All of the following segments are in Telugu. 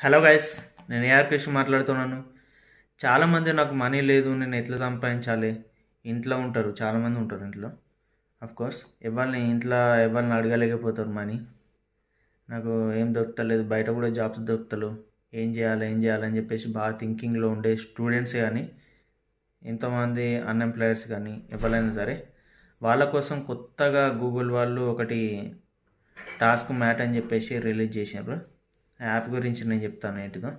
హలో గైస్ నేను ఏఆర్ కృష్ణ మాట్లాడుతున్నాను చాలామంది నాకు మనీ లేదు నేను ఎట్లా సంపాదించాలి ఇంట్లో ఉంటారు చాలామంది ఉంటారు ఇంట్లో కోర్స్ ఎవరిని ఇంట్లో ఎవరిని అడగలేకపోతారు మనీ నాకు ఏం దొరుకుతలేదు బయట కూడా జాబ్స్ దొరుకుతలు ఏం చేయాలి ఏం చేయాలని చెప్పేసి బాగా థింకింగ్లో ఉండే స్టూడెంట్స్ కానీ ఎంతోమంది అన్ఎంప్లాయర్స్ కానీ ఎవరైనా సరే వాళ్ళ కోసం కొత్తగా గూగుల్ వాళ్ళు ఒకటి టాస్క్ మ్యాట్ అని చెప్పేసి రిలీజ్ చేసినారు యాప్ గురించి నేను చెప్తాను ఏంటిదో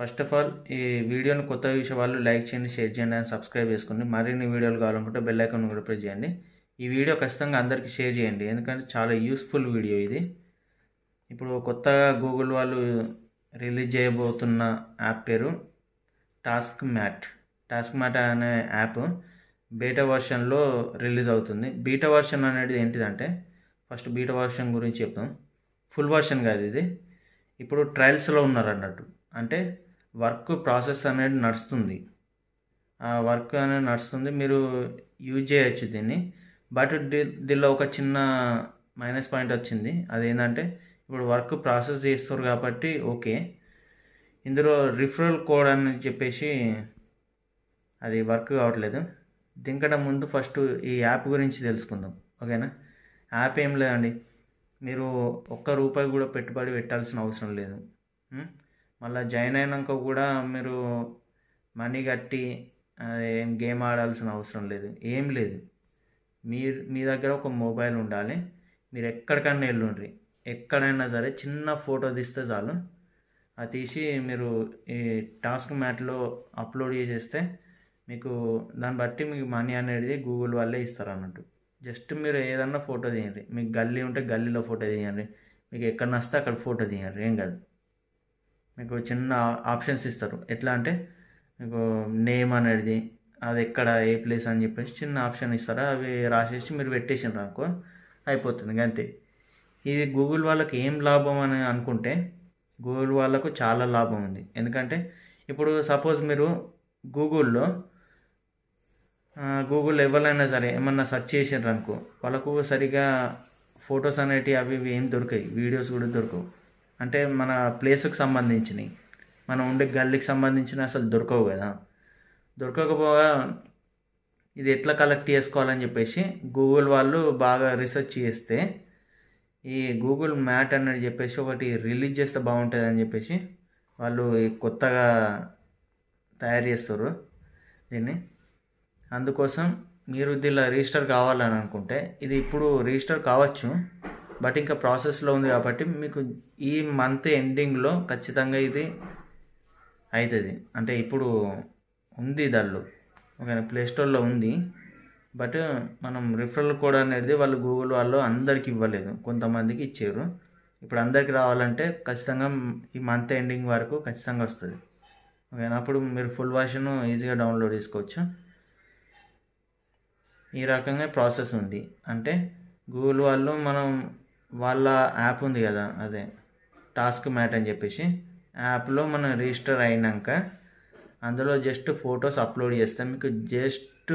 ఫస్ట్ ఆఫ్ ఆల్ ఈ వీడియోని కొత్త చూసే వాళ్ళు లైక్ చేయండి షేర్ చేయండి అండ్ సబ్స్క్రైబ్ చేసుకోండి మరిన్ని వీడియోలు కావాలనుకుంటే బెల్ ఐకాన్ కూడా ప్రెస్ చేయండి ఈ వీడియో ఖచ్చితంగా అందరికీ షేర్ చేయండి ఎందుకంటే చాలా యూస్ఫుల్ వీడియో ఇది ఇప్పుడు కొత్తగా గూగుల్ వాళ్ళు రిలీజ్ చేయబోతున్న యాప్ పేరు టాస్క్ మ్యాట్ టాస్క్ మ్యాట్ అనే యాప్ బీటా వర్షన్లో రిలీజ్ అవుతుంది బీటా వర్షన్ అనేది ఏంటిదంటే ఫస్ట్ బీటా వర్షన్ గురించి చెప్తాం ఫుల్ వర్షన్ కాదు ఇది ఇప్పుడు ట్రయల్స్లో ఉన్నారు అన్నట్టు అంటే వర్క్ ప్రాసెస్ అనేది నడుస్తుంది ఆ వర్క్ అనేది నడుస్తుంది మీరు యూజ్ చేయొచ్చు దీన్ని బట్ దీనిలో ఒక చిన్న మైనస్ పాయింట్ వచ్చింది అదేంటంటే ఇప్పుడు వర్క్ ప్రాసెస్ చేస్తారు కాబట్టి ఓకే ఇందులో రిఫరల్ కోడ్ అని చెప్పేసి అది వర్క్ కావట్లేదు దీనికంటే ముందు ఫస్ట్ ఈ యాప్ గురించి తెలుసుకుందాం ఓకేనా యాప్ ఏం లేదండి మీరు ఒక్క రూపాయి కూడా పెట్టుబడి పెట్టాల్సిన అవసరం లేదు మళ్ళీ జాయిన్ అయినాక కూడా మీరు మనీ కట్టి ఏం గేమ్ ఆడాల్సిన అవసరం లేదు ఏం లేదు మీరు మీ దగ్గర ఒక మొబైల్ ఉండాలి మీరు ఎక్కడికన్నా వెళ్ళుండ్రి ఎక్కడైనా సరే చిన్న ఫోటో తీస్తే చాలు అది తీసి మీరు ఈ టాస్క్ మ్యాట్లో అప్లోడ్ చేసేస్తే మీకు దాన్ని బట్టి మీకు మనీ అనేది గూగుల్ వాళ్ళే ఇస్తారు అన్నట్టు జస్ట్ మీరు ఏదన్నా ఫోటో తీయండి మీకు గల్లీ ఉంటే గల్లీలో ఫోటో తీయండి మీకు ఎక్కడ నస్తే అక్కడ ఫోటో తీయండి ఏం కాదు మీకు చిన్న ఆప్షన్స్ ఇస్తారు ఎట్లా అంటే మీకు నేమ్ అనేది అది ఎక్కడ ఏ ప్లేస్ అని చెప్పేసి చిన్న ఆప్షన్ ఇస్తారు అవి రాసేసి మీరు పెట్టేసిండ్రు అనుకో అయిపోతుంది అంతే ఇది గూగుల్ వాళ్ళకి ఏం లాభం అని అనుకుంటే గూగుల్ వాళ్ళకు చాలా లాభం ఉంది ఎందుకంటే ఇప్పుడు సపోజ్ మీరు గూగుల్లో గూగుల్ ఎవరైనా సరే ఏమన్నా సెర్చ్ చేసారు అనుకో వాళ్ళకు సరిగా ఫొటోస్ అనేటివి అవి ఇవి ఏం దొరికాయి వీడియోస్ కూడా దొరకవు అంటే మన ప్లేస్కి సంబంధించినవి మనం ఉండే గల్లీకి సంబంధించిన అసలు దొరకవు కదా దొరకకపోగా ఇది ఎట్లా కలెక్ట్ చేసుకోవాలని చెప్పేసి గూగుల్ వాళ్ళు బాగా రీసెర్చ్ చేస్తే ఈ గూగుల్ మ్యాట్ అనేది చెప్పేసి ఒకటి రిలీజ్ చేస్తే బాగుంటుంది అని చెప్పేసి వాళ్ళు కొత్తగా తయారు చేస్తారు దీన్ని అందుకోసం మీరు దీనిలో రిజిస్టర్ కావాలని అనుకుంటే ఇది ఇప్పుడు రిజిస్టర్ కావచ్చు బట్ ఇంకా ప్రాసెస్లో ఉంది కాబట్టి మీకు ఈ మంత్ ఎండింగ్లో ఖచ్చితంగా ఇది అవుతుంది అంటే ఇప్పుడు ఉంది దానిలో ఓకేనా ప్లేస్టోర్లో ఉంది బట్ మనం రిఫరల్ కోడ్ అనేది వాళ్ళు గూగుల్ వాళ్ళు అందరికి ఇవ్వలేదు కొంతమందికి ఇచ్చారు ఇప్పుడు అందరికి రావాలంటే ఖచ్చితంగా ఈ మంత్ ఎండింగ్ వరకు ఖచ్చితంగా వస్తుంది ఓకేనా అప్పుడు మీరు ఫుల్ వర్షన్ ఈజీగా డౌన్లోడ్ చేసుకోవచ్చు ఈ రకంగా ప్రాసెస్ ఉంది అంటే గూగుల్ వాళ్ళు మనం వాళ్ళ యాప్ ఉంది కదా అదే టాస్క్ మ్యాట్ అని చెప్పేసి యాప్లో మనం రిజిస్టర్ అయినాక అందులో జస్ట్ ఫొటోస్ అప్లోడ్ చేస్తే మీకు జస్ట్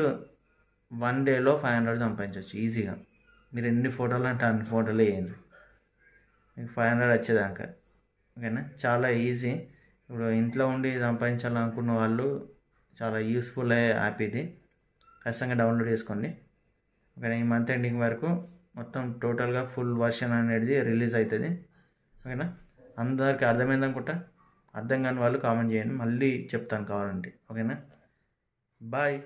వన్ డేలో ఫైవ్ హండ్రెడ్ సంపాదించవచ్చు ఈజీగా మీరు ఎన్ని ఫోటోలు అంటే అన్ని ఫోటోలు వేయండి మీకు ఫైవ్ హండ్రెడ్ వచ్చేదాకా ఓకేనా చాలా ఈజీ ఇప్పుడు ఇంట్లో ఉండి సంపాదించాలనుకున్న వాళ్ళు చాలా యూస్ఫుల్ అయ్యే యాప్ ఇది ఖచ్చితంగా డౌన్లోడ్ చేసుకోండి ఓకేనా ఈ మంత్ ఎండింగ్ వరకు మొత్తం టోటల్గా ఫుల్ వర్షన్ అనేది రిలీజ్ అవుతుంది ఓకేనా అందరికి అర్థమైంది అనుకుంటా అర్థం కాని వాళ్ళు కామెంట్ చేయండి మళ్ళీ చెప్తాను కావాలంటే ఓకేనా బాయ్